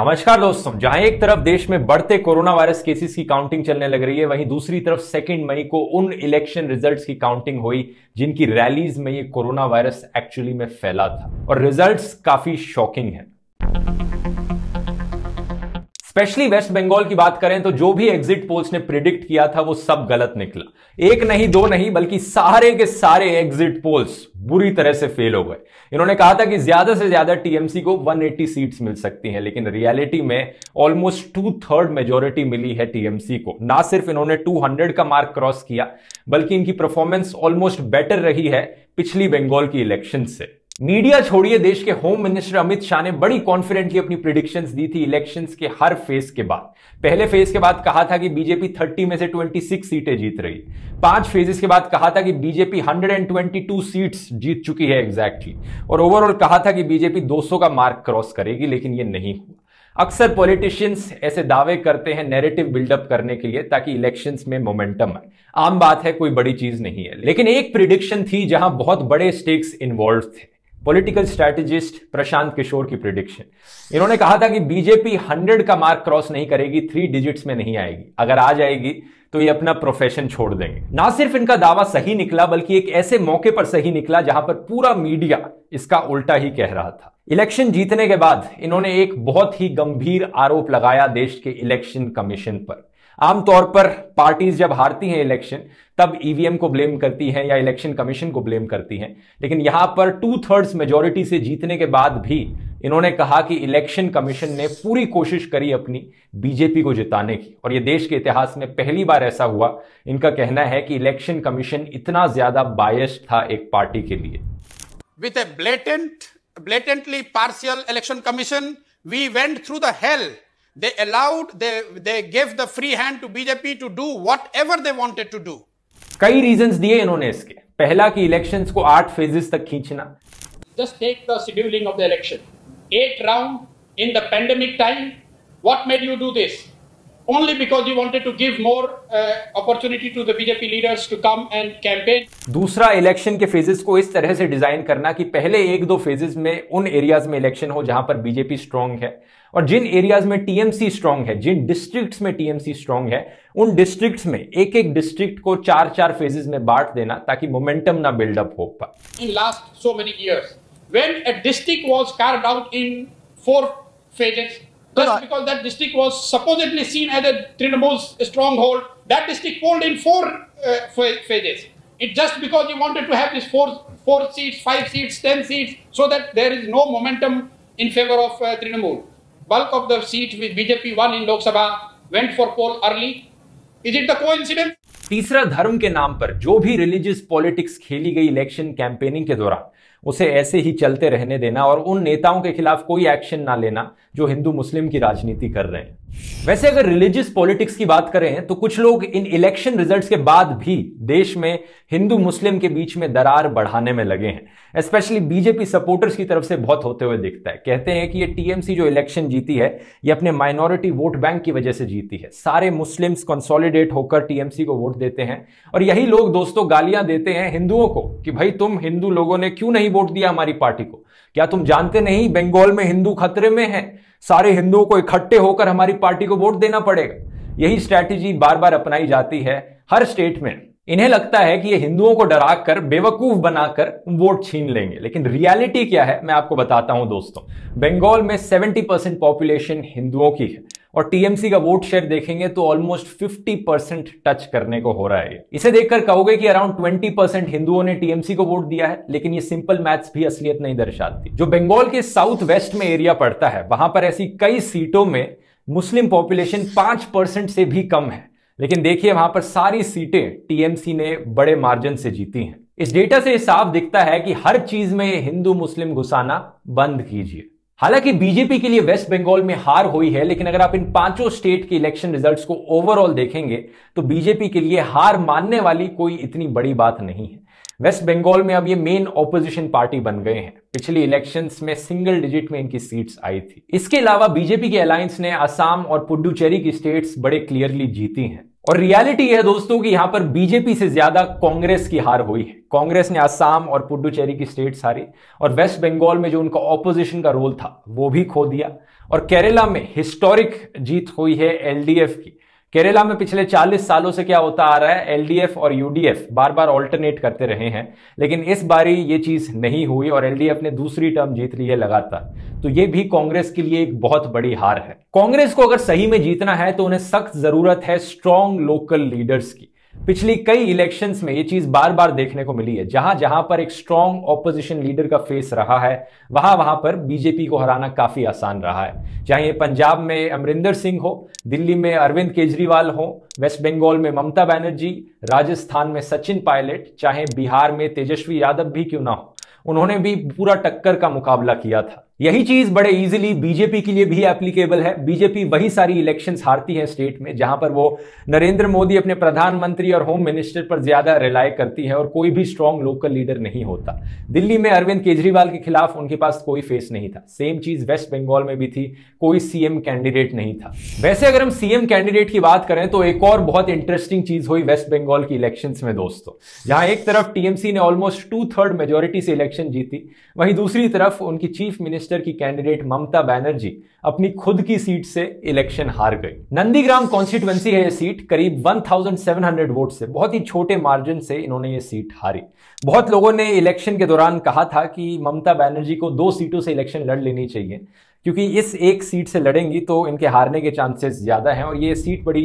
नमस्कार दोस्तों जहां एक तरफ देश में बढ़ते कोरोना वायरस केसेस की काउंटिंग चलने लग रही है वहीं दूसरी तरफ सेकेंड मई को उन इलेक्शन रिजल्ट्स की काउंटिंग हुई जिनकी रैलीज में ये कोरोना वायरस एक्चुअली में फैला था और रिजल्ट्स काफी शॉकिंग है स्पेशली वेस्ट बंगाल की बात करें तो जो भी एग्जिट पोल्स ने प्रिडिक्ट किया था वो सब गलत निकला एक नहीं दो नहीं बल्कि सारे के सारे एग्जिट पोल्स बुरी तरह से फेल हो गए इन्होंने कहा था कि ज्यादा से ज्यादा टीएमसी को 180 सीट्स मिल सकती हैं लेकिन रियलिटी में ऑलमोस्ट टू थर्ड मेजोरिटी मिली है टीएमसी को ना सिर्फ इन्होंने 200 का मार्क क्रॉस किया बल्कि इनकी परफॉर्मेंस ऑलमोस्ट बेटर रही है पिछली बंगाल की इलेक्शन से मीडिया छोड़िए देश के होम मिनिस्टर अमित शाह ने बड़ी कॉन्फिडेंटली अपनी प्रिडिक्शंस दी थी इलेक्शंस के हर फेज के बाद पहले फेज के बाद कहा था कि बीजेपी 30 में से 26 सीटें जीत रही पांच फेजेस के बाद कहा था कि बीजेपी 122 सीट्स जीत चुकी है एग्जैक्टली exactly. और ओवरऑल कहा था कि बीजेपी 200 का मार्क क्रॉस करेगी लेकिन ये नहीं हुआ अक्सर पॉलिटिशियंस ऐसे दावे करते हैं नैरेटिव बिल्डअप करने के लिए ताकि इलेक्शंस में मोमेंटम आए आम बात है कोई बड़ी चीज नहीं है लेकिन एक प्रिडिक्शन थी जहां बहुत बड़े स्टेक्स इन्वॉल्व थे पॉलिटिकल स्ट्रैटेजिस्ट प्रशांत किशोर की प्रिडिक्शन इन्होंने कहा था कि बीजेपी हंड्रेड का मार्क क्रॉस नहीं करेगी थ्री डिजिट्स में नहीं आएगी अगर आ जाएगी तो ये अपना प्रोफेशन छोड़ देंगे ना सिर्फ इनका दावा सही निकला बल्कि एक ऐसे मौके पर सही निकला जहां पर पूरा मीडिया इसका उल्टा ही कह रहा था इलेक्शन जीतने के बाद इन्होंने एक बहुत ही गंभीर आरोप लगाया देश के इलेक्शन कमीशन पर आमतौर पर पार्टीज जब हारती हैं इलेक्शन तब ईवीएम e को ब्लेम करती हैं या इलेक्शन कमीशन को ब्लेम करती हैं लेकिन यहां पर टू थर्ड्स मेजोरिटी से जीतने के बाद भी इन्होंने कहा कि इलेक्शन कमीशन ने पूरी कोशिश करी अपनी बीजेपी को जिताने की और ये देश के इतिहास में पहली बार ऐसा हुआ इनका कहना है कि इलेक्शन कमीशन इतना ज्यादा बायस था एक पार्टी के लिए with a blatant blatantly partial election commission we went through the health they allowed, they, they gave the free hand to BJP to do whatever they wanted to do. कई reasons दिए इन्होंने इसके. पहला कि elections को आठ phases तक खींचना. Just take the scheduling of the election. Eight round in the pandemic time. What made you do this? only because you wanted to give more uh, opportunity to the BJP leaders to come and campaign. दूसरा election के phases को इस तरह से design करना कि पहले एक दो फेजेस में उन एरियाज में इलेक्शन हो जहां पर बीजेपी स्ट्रांग है और जिन एरियाज में टीएमसी स्ट्रांग है जिन डिस्ट्रिक्ट्स में टीएमसी स्ट्रांग है उन डिस्ट्रिक्ट्स में एक एक डिस्ट्रिक्ट को चार चार फेजेस में बांट देना ताकि मोमेंटम ना बिल्डअप हो पाए in last so many years when a district was carved out in four phases Just but because I, that district was supposedly seen as a Trinamool's stronghold, that district polled in four uh, phases. It just because you wanted to have this four, four seats, five seats, ten seats, so that there is no momentum in favor of uh, Trinamool. Bulk of the seats with BJP won in Lok Sabha went for poll early. Is it the coincidence? तीसरा धर्म के नाम पर जो भी religious politics खेली गई election campaigning के दौरान उसे ऐसे ही चलते रहने देना और उन नेताओं के खिलाफ कोई एक्शन ना लेना जो हिंदू मुस्लिम की राजनीति कर रहे हैं वैसे अगर रिलीजियस पॉलिटिक्स की बात करें तो कुछ लोग इन इलेक्शन रिजल्ट्स के बाद भी देश में हिंदू मुस्लिम के बीच में दरार बढ़ाने में लगे हैं स्पेशली बीजेपी सपोर्टर्स की तरफ से बहुत होते हुए दिखता है कहते हैं कि ये टीएमसी जो इलेक्शन जीती है ये अपने माइनॉरिटी वोट बैंक की वजह से जीती है सारे मुस्लिम्स कंसोलिडेट होकर टीएमसी को वोट देते हैं और यही लोग दोस्तों गालियां देते हैं हिंदुओं को कि भाई तुम हिंदू लोगों ने क्यों नहीं वोट दिया हमारी पार्टी को क्या तुम जानते नहीं बंगाल में हिंदू खतरे में है सारे हिंदुओं को इकट्ठे होकर हमारी पार्टी को वोट देना पड़ेगा यही स्ट्रैटेजी बार बार अपनाई जाती है हर स्टेट में इन्हें लगता है कि ये हिंदुओं को डराकर बेवकूफ बनाकर वोट छीन लेंगे लेकिन रियलिटी क्या है मैं आपको बताता हूं दोस्तों बंगाल में 70 परसेंट पॉपुलेशन हिंदुओं की है और टीएमसी का वोट शेयर देखेंगे तो ऑलमोस्ट 50 परसेंट टच करने को हो रहा है इसे देखकर कहोगे कि अराउंड 20 परसेंट हिंदुओं ने टीएमसी को वोट दिया है लेकिन ये सिंपल मैथ्स भी असलियत नहीं दर्शाती जो बंगाल के साउथ वेस्ट में एरिया पड़ता है वहां पर ऐसी कई सीटों में मुस्लिम पॉपुलेशन पांच परसेंट से भी कम है लेकिन देखिए वहां पर सारी सीटें टीएमसी ने बड़े मार्जिन से जीती हैं इस डेटा से साफ दिखता है कि हर चीज में हिंदू मुस्लिम घुसाना बंद कीजिए हालांकि बीजेपी के लिए वेस्ट बंगाल में हार हुई है लेकिन अगर आप इन पांचों स्टेट के इलेक्शन रिजल्ट्स को ओवरऑल देखेंगे तो बीजेपी के लिए हार मानने वाली कोई इतनी बड़ी बात नहीं है वेस्ट बंगाल में अब ये मेन ऑपोजिशन पार्टी बन गए हैं पिछली इलेक्शंस में सिंगल डिजिट में इनकी सीट्स आई थी इसके अलावा बीजेपी के अलायंस ने असम और पुडुचेरी की स्टेट्स बड़े क्लियरली जीती हैं और रियलिटी है दोस्तों कि यहां पर बीजेपी से ज्यादा कांग्रेस की हार हुई है कांग्रेस ने आसाम और पुडुचेरी की स्टेट हारी और वेस्ट बंगाल में जो उनका ऑपोजिशन का रोल था वो भी खो दिया और केरला में हिस्टोरिक जीत हुई है एलडीएफ की केरला में पिछले 40 सालों से क्या होता आ रहा है एलडीएफ और यूडीएफ बार बार ऑल्टरनेट करते रहे हैं लेकिन इस बारी ये चीज नहीं हुई और एलडीएफ ने दूसरी टर्म जीत ली है लगातार तो ये भी कांग्रेस के लिए एक बहुत बड़ी हार है कांग्रेस को अगर सही में जीतना है तो उन्हें सख्त जरूरत है स्ट्रॉन्ग लोकल लीडर्स की पिछली कई इलेक्शंस में ये चीज बार बार देखने को मिली है जहां जहां पर एक स्ट्रांग ऑपोजिशन लीडर का फेस रहा है वहां वहां पर बीजेपी को हराना काफी आसान रहा है चाहे पंजाब में अमरिंदर सिंह हो दिल्ली में अरविंद केजरीवाल हो वेस्ट बंगाल में ममता बनर्जी राजस्थान में सचिन पायलट चाहे बिहार में तेजस्वी यादव भी क्यों ना हो उन्होंने भी पूरा टक्कर का मुकाबला किया था यही चीज बड़े इजीली बीजेपी के लिए भी एप्लीकेबल है बीजेपी वही सारी इलेक्शंस हारती है स्टेट में जहां पर वो नरेंद्र मोदी अपने प्रधानमंत्री और होम मिनिस्टर पर ज्यादा रिलाय करती है और कोई भी स्ट्रांग लोकल लीडर नहीं होता दिल्ली में अरविंद केजरीवाल के खिलाफ उनके पास कोई फेस नहीं था सेम चीज वेस्ट बंगाल में भी थी कोई सीएम कैंडिडेट नहीं था वैसे अगर हम सीएम कैंडिडेट की बात करें तो एक और बहुत इंटरेस्टिंग चीज हुई वेस्ट बंगाल की इलेक्शन में दोस्तों जहां एक तरफ टीएमसी ने ऑलमोस्ट टू थर्ड मेजोरिटी से इलेक्शन जीती वहीं दूसरी तरफ उनकी चीफ मिनिस्टर मिनिस्टर की कैंडिडेट ममता बैनर्जी अपनी खुद की सीट से इलेक्शन हार गई नंदीग्राम कॉन्स्टिट्युएंसी है ये सीट करीब 1700 वोट से बहुत ही छोटे मार्जिन से इन्होंने ये सीट हारी बहुत लोगों ने इलेक्शन के दौरान कहा था कि ममता बनर्जी को दो सीटों से इलेक्शन लड़ लेनी चाहिए क्योंकि इस एक सीट से लड़ेंगी तो इनके हारने के चांसेस ज़्यादा हैं और ये सीट बड़ी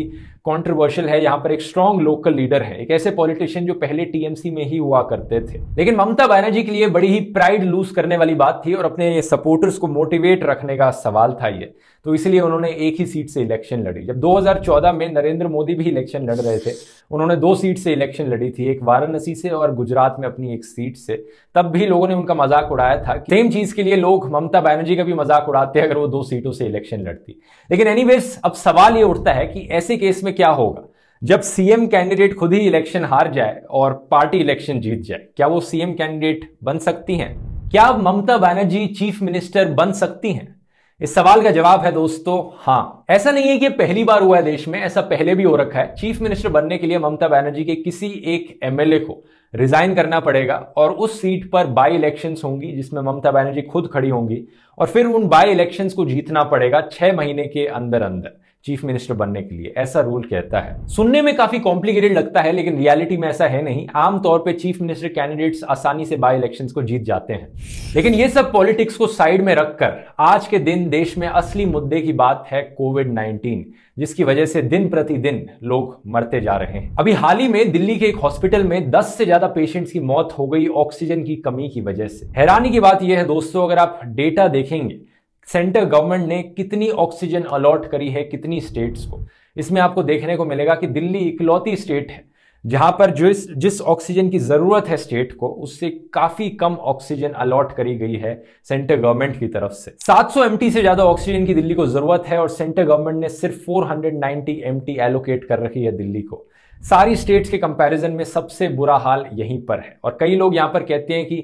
कंट्रोवर्शियल है यहाँ पर एक स्ट्रांग लोकल लीडर है एक ऐसे पॉलिटिशियन जो पहले टीएमसी में ही हुआ करते थे लेकिन ममता बनर्जी के लिए बड़ी ही प्राइड लूज करने वाली बात थी और अपने सपोर्टर्स को मोटिवेट रखने का सवाल था ये तो इसलिए उन्होंने एक ही सीट से इलेक्शन लड़ी जब 2014 में नरेंद्र मोदी भी इलेक्शन लड़ रहे थे उन्होंने दो सीट से इलेक्शन लड़ी थी एक वाराणसी से और गुजरात में अपनी एक सीट से तब भी लोगों ने उनका मजाक उड़ाया था सेम चीज के लिए लोग ममता बैनर्जी का भी मजाक उड़ाते अगर वो दो सीटों से इलेक्शन लड़ती लेकिन एनी अब सवाल ये उठता है कि ऐसे केस में क्या होगा जब सीएम कैंडिडेट खुद ही इलेक्शन हार जाए और पार्टी इलेक्शन जीत जाए क्या वो सीएम कैंडिडेट बन सकती हैं क्या ममता बनर्जी चीफ मिनिस्टर बन सकती हैं इस सवाल का जवाब है दोस्तों हाँ ऐसा नहीं है कि पहली बार हुआ है देश में ऐसा पहले भी हो रखा है चीफ मिनिस्टर बनने के लिए ममता बनर्जी के किसी एक एमएलए को रिजाइन करना पड़ेगा और उस सीट पर बाई इलेक्शंस होंगी जिसमें ममता बनर्जी खुद खड़ी होंगी और फिर उन बाई इलेक्शंस को जीतना पड़ेगा छह महीने के अंदर अंदर चीफ मिनिस्टर बनने के लिए ऐसा रूल कहता है सुनने में काफी कॉम्प्लिकेटेड लगता है लेकिन रियलिटी में ऐसा है नहीं आमतौर पर चीफ मिनिस्टर कैंडिडेट्स आसानी से बाई इलेक्शन को जीत जाते हैं लेकिन ये सब पॉलिटिक्स को साइड में रखकर आज के दिन देश में असली मुद्दे की बात है कोविड नाइन्टीन जिसकी वजह से दिन प्रतिदिन लोग मरते जा रहे हैं अभी हाल ही में दिल्ली के एक हॉस्पिटल में 10 से ज्यादा पेशेंट्स की मौत हो गई ऑक्सीजन की कमी की वजह से हैरानी की बात यह है दोस्तों अगर आप डेटा देखेंगे सेंटर गवर्नमेंट ने कितनी ऑक्सीजन अलॉट करी है कितनी स्टेट्स को इसमें आपको देखने को मिलेगा कि दिल्ली इकलौती स्टेट है जहां पर जिस जिस ऑक्सीजन की ज़रूरत है स्टेट को उससे काफ़ी कम ऑक्सीजन अलॉट करी गई है सेंटर गवर्नमेंट की तरफ से 700 सौ से ज़्यादा ऑक्सीजन की दिल्ली को ज़रूरत है और सेंटर गवर्नमेंट ने सिर्फ 490 हंड्रेड एलोकेट कर रखी है दिल्ली को सारी स्टेट्स के कंपैरिजन में सबसे बुरा हाल यहीं पर है और कई लोग यहां पर कहते हैं कि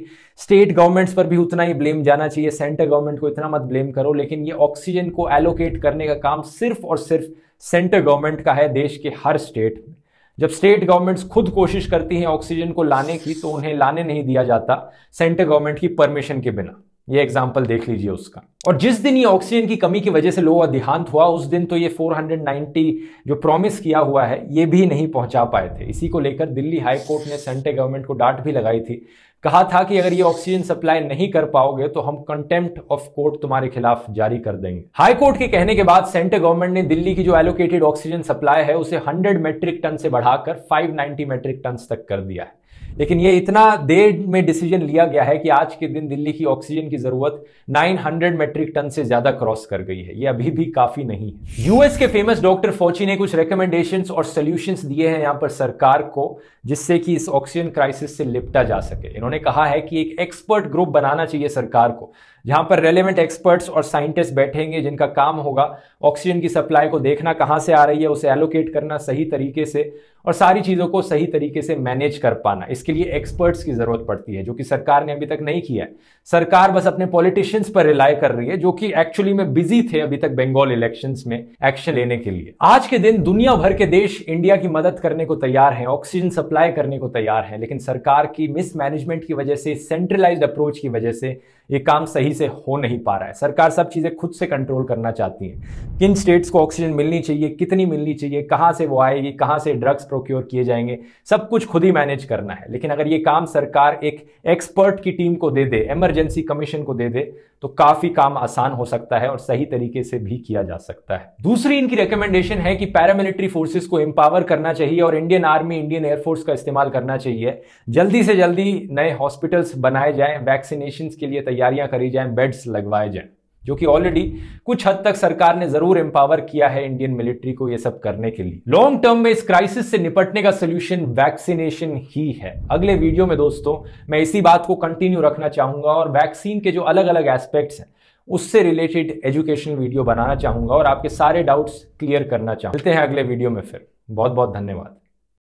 स्टेट गवर्नमेंट्स पर भी उतना ही ब्लेम जाना चाहिए सेंटर गवर्नमेंट को इतना मत ब्लेम करो लेकिन ये ऑक्सीजन को एलोकेट करने का काम सिर्फ और सिर्फ सेंटर गवर्नमेंट का है देश के हर स्टेट में जब स्टेट गवर्नमेंट्स खुद कोशिश करती हैं ऑक्सीजन को लाने की तो उन्हें लाने नहीं दिया जाता सेंटर गवर्नमेंट की परमिशन के बिना ये एग्जाम्पल देख लीजिए उसका और जिस दिन ये ऑक्सीजन की कमी की वजह से लोगों का देहांत हुआ उस दिन तो ये 490 जो प्रॉमिस किया हुआ है ये भी नहीं पहुंचा पाए थे इसी को लेकर दिल्ली हाई कोर्ट ने सेंट्रल गवर्नमेंट को डांट भी लगाई थी कहा था कि अगर ये ऑक्सीजन सप्लाई नहीं कर पाओगे तो हम कंटेम्प्ट ऑफ कोर्ट तुम्हारे खिलाफ जारी कर देंगे हाई कोर्ट के कहने के बाद सेंट्रल गवर्नमेंट ने दिल्ली की जो एलोकेटेड ऑक्सीजन सप्लाई है उसे 100 मेट्रिक टन से बढ़ाकर 590 मेट्रिक टन तक कर दिया है लेकिन ये इतना देर में डिसीजन लिया गया है कि आज के दिन दिल्ली की ऑक्सीजन की जरूरत 900 मेट्रिक टन से ज्यादा क्रॉस कर गई है ये अभी भी काफी नहीं है यूएस के फेमस डॉक्टर फोची ने कुछ रिकमेंडेशन और सोल्यूशन दिए हैं यहाँ पर सरकार को जिससे कि इस ऑक्सीजन क्राइसिस से निपटा जा सके इन्होंने कहा है कि एक एक्सपर्ट ग्रुप बनाना चाहिए सरकार को जहां पर रेलेवेंट एक्सपर्ट्स और साइंटिस्ट बैठेंगे जिनका काम होगा ऑक्सीजन की सप्लाई को देखना कहां से आ रही है उसे एलोकेट करना सही तरीके से और सारी चीज़ों को सही तरीके से मैनेज कर पाना इसके लिए एक्सपर्ट्स की ज़रूरत पड़ती है जो कि सरकार ने अभी तक नहीं किया है सरकार बस अपने पॉलिटिशियंस पर रिलाय कर रही है जो कि एक्चुअली में बिजी थे अभी तक बंगाल इलेक्शन में एक्शन लेने के लिए आज के दिन दुनिया भर के देश इंडिया की मदद करने को तैयार है ऑक्सीजन सप्लाई करने को तैयार है लेकिन सरकार की मिसमैनेजमेंट की वजह से सेंट्रलाइज अप्रोच की वजह से ये काम सही से हो नहीं पा रहा है सरकार सब चीज़ें खुद से कंट्रोल करना चाहती है किन स्टेट्स को ऑक्सीजन मिलनी चाहिए कितनी मिलनी चाहिए कहाँ से वो आएगी कहाँ से ड्रग्स प्रोक्योर किए जाएंगे सब कुछ खुद ही मैनेज करना है लेकिन अगर ये काम सरकार एक एक्सपर्ट की टीम को दे दे एमरजेंसी कमीशन को दे दे तो काफ़ी काम आसान हो सकता है और सही तरीके से भी किया जा सकता है दूसरी इनकी रिकमेंडेशन है कि पैरामिलिट्री फोर्सेस को एम्पावर करना चाहिए और इंडियन आर्मी इंडियन एयरफोर्स का इस्तेमाल करना चाहिए जल्दी से जल्दी नए हॉस्पिटल्स बनाए जाएं वैक्सीनेशन के लिए तैयारियां करी जाए हैं बेड्स लगवाए जाएं जो कि ऑलरेडी कुछ हद तक सरकार ने जरूर एम्पावर किया है इंडियन मिलिट्री को यह सब करने के लिए लॉन्ग टर्म में इस क्राइसिस से निपटने का सोल्यूशन वैक्सीनेशन ही है अगले वीडियो में दोस्तों मैं इसी बात को कंटिन्यू रखना चाहूंगा और वैक्सीन के जो अलग अलग एस्पेक्ट्स हैं उससे रिलेटेड एजुकेशन वीडियो बनाना चाहूंगा और आपके सारे डाउट्स क्लियर करना चाहूंगा मिलते हैं अगले वीडियो में फिर बहुत बहुत धन्यवाद